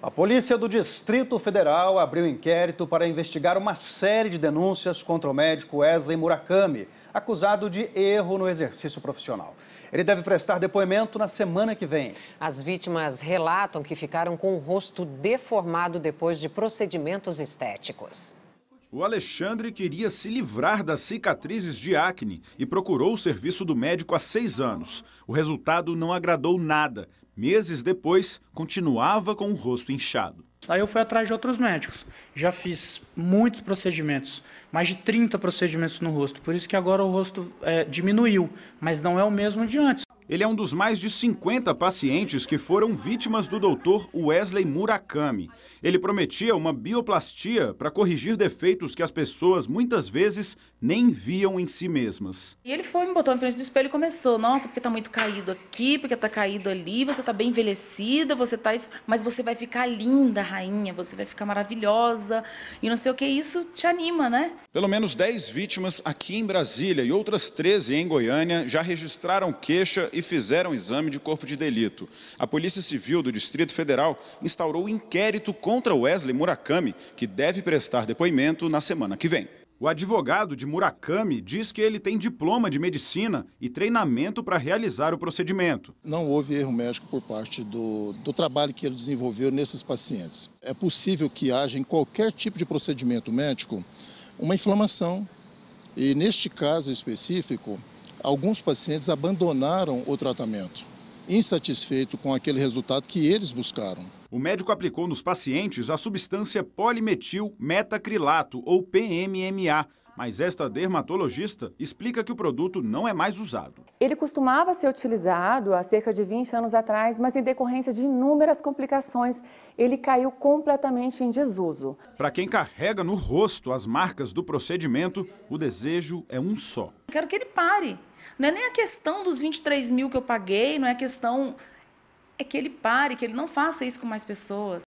A Polícia do Distrito Federal abriu inquérito para investigar uma série de denúncias contra o médico Wesley Murakami, acusado de erro no exercício profissional. Ele deve prestar depoimento na semana que vem. As vítimas relatam que ficaram com o rosto deformado depois de procedimentos estéticos. O Alexandre queria se livrar das cicatrizes de acne e procurou o serviço do médico há seis anos. O resultado não agradou nada. Meses depois, continuava com o rosto inchado. Aí eu fui atrás de outros médicos. Já fiz muitos procedimentos, mais de 30 procedimentos no rosto. Por isso que agora o rosto é, diminuiu, mas não é o mesmo de antes. Ele é um dos mais de 50 pacientes que foram vítimas do doutor Wesley Murakami. Ele prometia uma bioplastia para corrigir defeitos que as pessoas muitas vezes nem viam em si mesmas. E ele foi, me botou em frente do espelho e começou: Nossa, porque está muito caído aqui, porque está caído ali, você está bem envelhecida, você tá. Mas você vai ficar linda, rainha, você vai ficar maravilhosa e não sei o que. Isso te anima, né? Pelo menos 10 vítimas aqui em Brasília e outras 13 em Goiânia já registraram queixa e fizeram exame de corpo de delito. A Polícia Civil do Distrito Federal instaurou inquérito contra Wesley Murakami, que deve prestar depoimento na semana que vem. O advogado de Murakami diz que ele tem diploma de medicina e treinamento para realizar o procedimento. Não houve erro médico por parte do, do trabalho que ele desenvolveu nesses pacientes. É possível que haja em qualquer tipo de procedimento médico uma inflamação. E neste caso específico, alguns pacientes abandonaram o tratamento, insatisfeito com aquele resultado que eles buscaram. O médico aplicou nos pacientes a substância polimetil metacrilato, ou PMMA, mas esta dermatologista explica que o produto não é mais usado. Ele costumava ser utilizado há cerca de 20 anos atrás, mas em decorrência de inúmeras complicações, ele caiu completamente em desuso. Para quem carrega no rosto as marcas do procedimento, o desejo é um só. Quero que ele pare. Não é nem a questão dos 23 mil que eu paguei, não é a questão. É que ele pare, que ele não faça isso com mais pessoas.